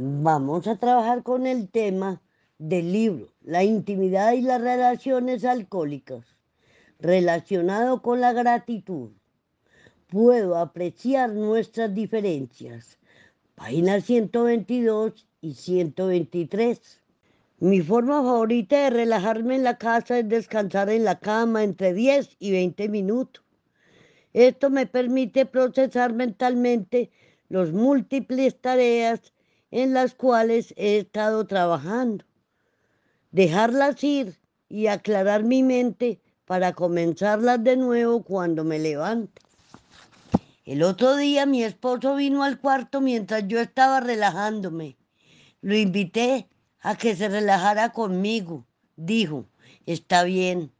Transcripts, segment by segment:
vamos a trabajar con el tema del libro, la intimidad y las relaciones alcohólicas, relacionado con la gratitud. Puedo apreciar nuestras diferencias. Páginas 122 y 123. Mi forma favorita de relajarme en la casa es descansar en la cama entre 10 y 20 minutos. Esto me permite procesar mentalmente los múltiples tareas en las cuales he estado trabajando. Dejarlas ir y aclarar mi mente para comenzarlas de nuevo cuando me levante. El otro día mi esposo vino al cuarto mientras yo estaba relajándome. Lo invité a que se relajara conmigo. Dijo, está bien.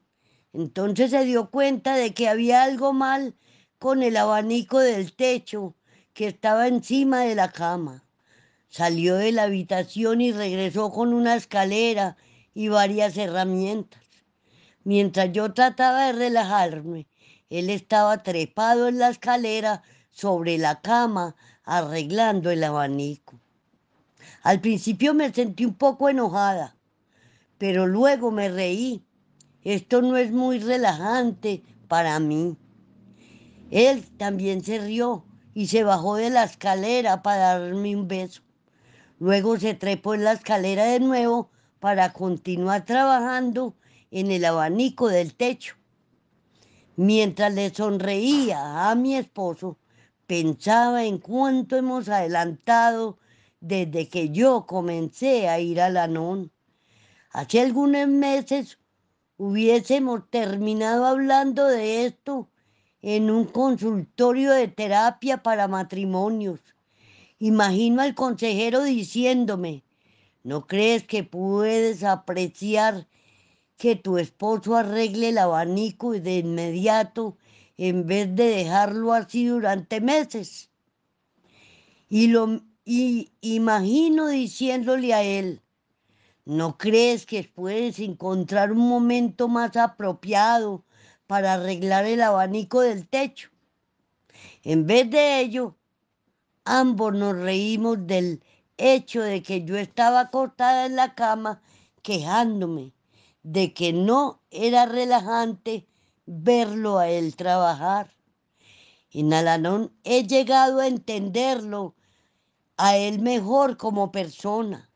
Entonces se dio cuenta de que había algo mal con el abanico del techo que estaba encima de la cama. Salió de la habitación y regresó con una escalera y varias herramientas. Mientras yo trataba de relajarme, él estaba trepado en la escalera sobre la cama arreglando el abanico. Al principio me sentí un poco enojada, pero luego me reí. Esto no es muy relajante para mí. Él también se rió y se bajó de la escalera para darme un beso. Luego se trepó pues, en la escalera de nuevo para continuar trabajando en el abanico del techo. Mientras le sonreía a mi esposo, pensaba en cuánto hemos adelantado desde que yo comencé a ir a la Hace algunos meses hubiésemos terminado hablando de esto en un consultorio de terapia para matrimonios. Imagino al consejero diciéndome, ¿no crees que puedes apreciar que tu esposo arregle el abanico de inmediato en vez de dejarlo así durante meses? Y lo y imagino diciéndole a él, ¿no crees que puedes encontrar un momento más apropiado para arreglar el abanico del techo? En vez de ello, ambos nos reímos del hecho de que yo estaba acostada en la cama quejándome de que no era relajante verlo a él trabajar. Y Nalanón he llegado a entenderlo a él mejor como persona,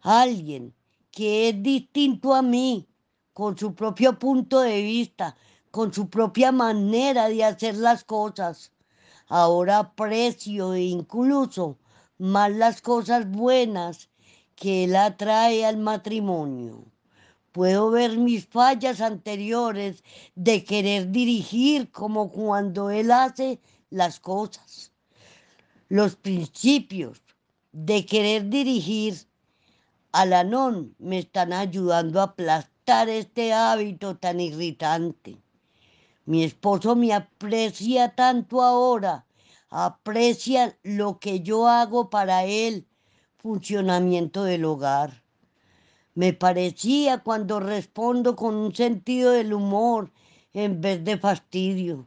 alguien que es distinto a mí, con su propio punto de vista, con su propia manera de hacer las cosas Ahora aprecio e incluso más las cosas buenas que él atrae al matrimonio. Puedo ver mis fallas anteriores de querer dirigir como cuando él hace las cosas. Los principios de querer dirigir al non me están ayudando a aplastar este hábito tan irritante. Mi esposo me aprecia tanto ahora, aprecia lo que yo hago para él, funcionamiento del hogar. Me parecía cuando respondo con un sentido del humor en vez de fastidio.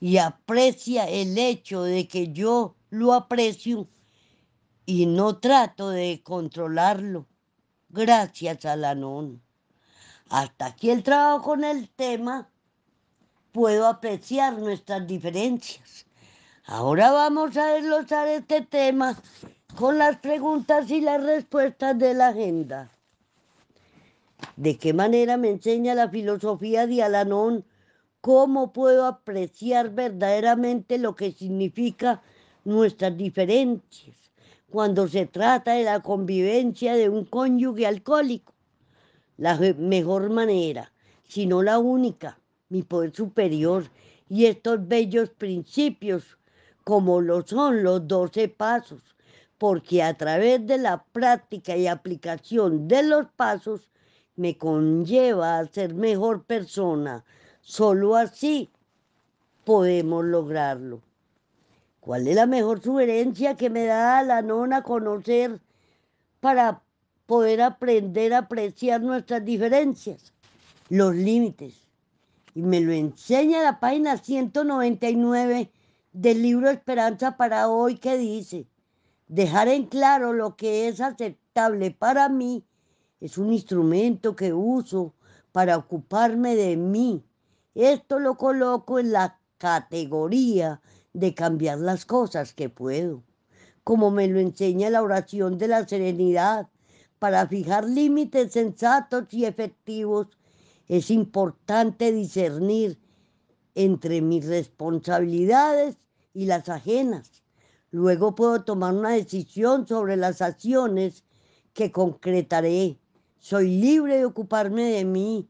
Y aprecia el hecho de que yo lo aprecio y no trato de controlarlo. Gracias, a non. Hasta aquí el trabajo en el tema puedo apreciar nuestras diferencias. Ahora vamos a desglosar este tema con las preguntas y las respuestas de la agenda. ¿De qué manera me enseña la filosofía de Alanón cómo puedo apreciar verdaderamente lo que significa nuestras diferencias cuando se trata de la convivencia de un cónyuge alcohólico? La mejor manera, si no la única, mi poder superior y estos bellos principios como lo son los doce pasos, porque a través de la práctica y aplicación de los pasos me conlleva a ser mejor persona. Solo así podemos lograrlo. ¿Cuál es la mejor sugerencia que me da la nona conocer para poder aprender a apreciar nuestras diferencias? Los límites y me lo enseña la página 199 del libro Esperanza para hoy que dice, dejar en claro lo que es aceptable para mí es un instrumento que uso para ocuparme de mí. Esto lo coloco en la categoría de cambiar las cosas que puedo, como me lo enseña la oración de la serenidad, para fijar límites sensatos y efectivos es importante discernir entre mis responsabilidades y las ajenas. Luego puedo tomar una decisión sobre las acciones que concretaré. Soy libre de ocuparme de mí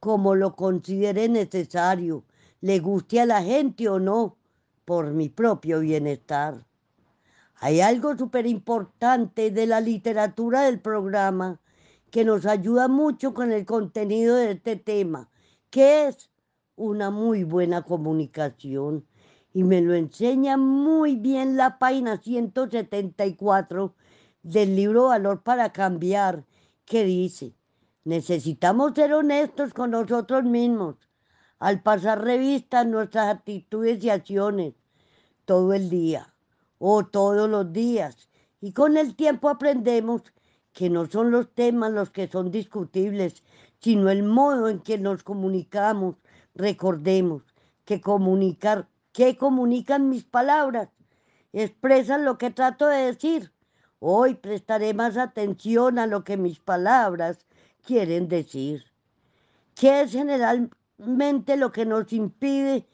como lo considere necesario, le guste a la gente o no, por mi propio bienestar. Hay algo súper importante de la literatura del programa que nos ayuda mucho con el contenido de este tema, que es una muy buena comunicación. Y me lo enseña muy bien la página 174 del libro Valor para Cambiar, que dice, necesitamos ser honestos con nosotros mismos al pasar revistas nuestras actitudes y acciones todo el día o todos los días. Y con el tiempo aprendemos que no son los temas los que son discutibles, sino el modo en que nos comunicamos. Recordemos que comunicar, ¿qué comunican mis palabras? Expresan lo que trato de decir. Hoy prestaré más atención a lo que mis palabras quieren decir. ¿Qué es generalmente lo que nos impide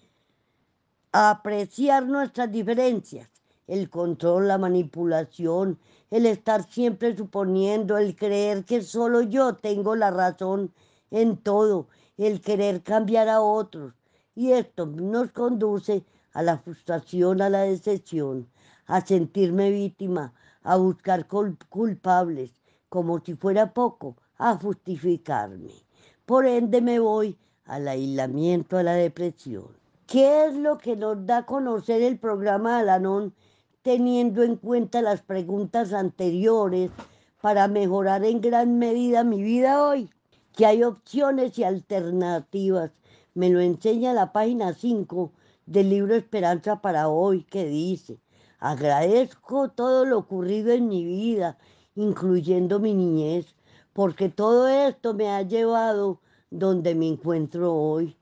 apreciar nuestras diferencias? el control, la manipulación, el estar siempre suponiendo, el creer que solo yo tengo la razón en todo, el querer cambiar a otros. Y esto nos conduce a la frustración, a la decepción, a sentirme víctima, a buscar culpables, como si fuera poco, a justificarme. Por ende me voy al aislamiento, a la depresión. ¿Qué es lo que nos da a conocer el programa de teniendo en cuenta las preguntas anteriores para mejorar en gran medida mi vida hoy, que hay opciones y alternativas. Me lo enseña la página 5 del libro Esperanza para hoy, que dice, agradezco todo lo ocurrido en mi vida, incluyendo mi niñez, porque todo esto me ha llevado donde me encuentro hoy.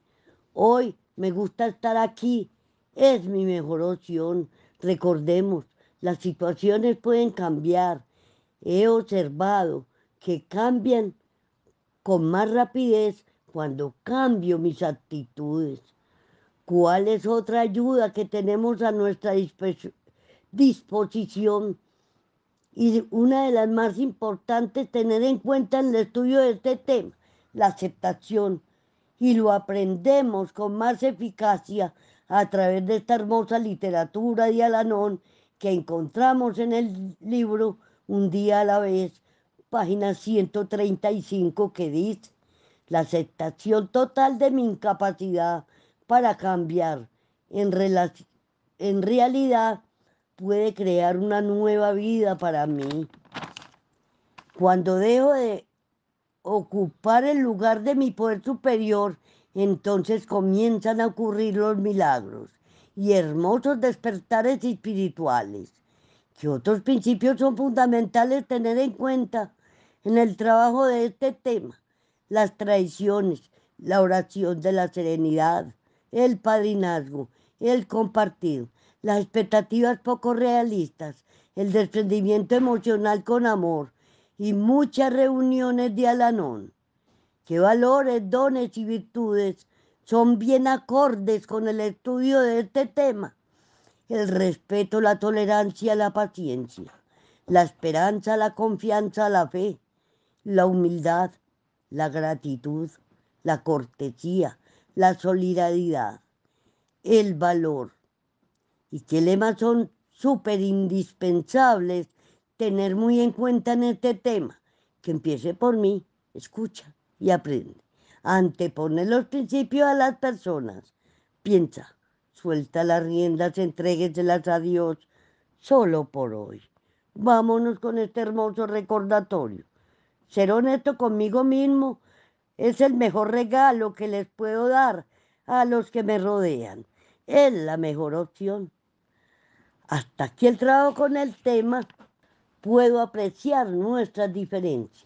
Hoy me gusta estar aquí, es mi mejor opción. Recordemos, las situaciones pueden cambiar. He observado que cambian con más rapidez cuando cambio mis actitudes. ¿Cuál es otra ayuda que tenemos a nuestra disposición? Y una de las más importantes tener en cuenta en el estudio de este tema, la aceptación. Y lo aprendemos con más eficacia a través de esta hermosa literatura de Alanón que encontramos en el libro Un día a la vez, página 135, que dice, la aceptación total de mi incapacidad para cambiar en, en realidad puede crear una nueva vida para mí. Cuando dejo de ocupar el lugar de mi poder superior entonces comienzan a ocurrir los milagros y hermosos despertares espirituales, que otros principios son fundamentales tener en cuenta en el trabajo de este tema, las traiciones, la oración de la serenidad, el padrinazgo, el compartir, las expectativas poco realistas, el desprendimiento emocional con amor y muchas reuniones de alanón. ¿Qué valores, dones y virtudes son bien acordes con el estudio de este tema. El respeto, la tolerancia, la paciencia, la esperanza, la confianza, la fe, la humildad, la gratitud, la cortesía, la solidaridad, el valor. Y qué lemas son súper indispensables tener muy en cuenta en este tema. Que empiece por mí, escucha y aprende. Antepone los principios a las personas. Piensa, suelta las riendas, entrégueselas a Dios solo por hoy. Vámonos con este hermoso recordatorio. Ser honesto conmigo mismo es el mejor regalo que les puedo dar a los que me rodean. Es la mejor opción. Hasta aquí el trabajo con el tema. Puedo apreciar nuestras diferencias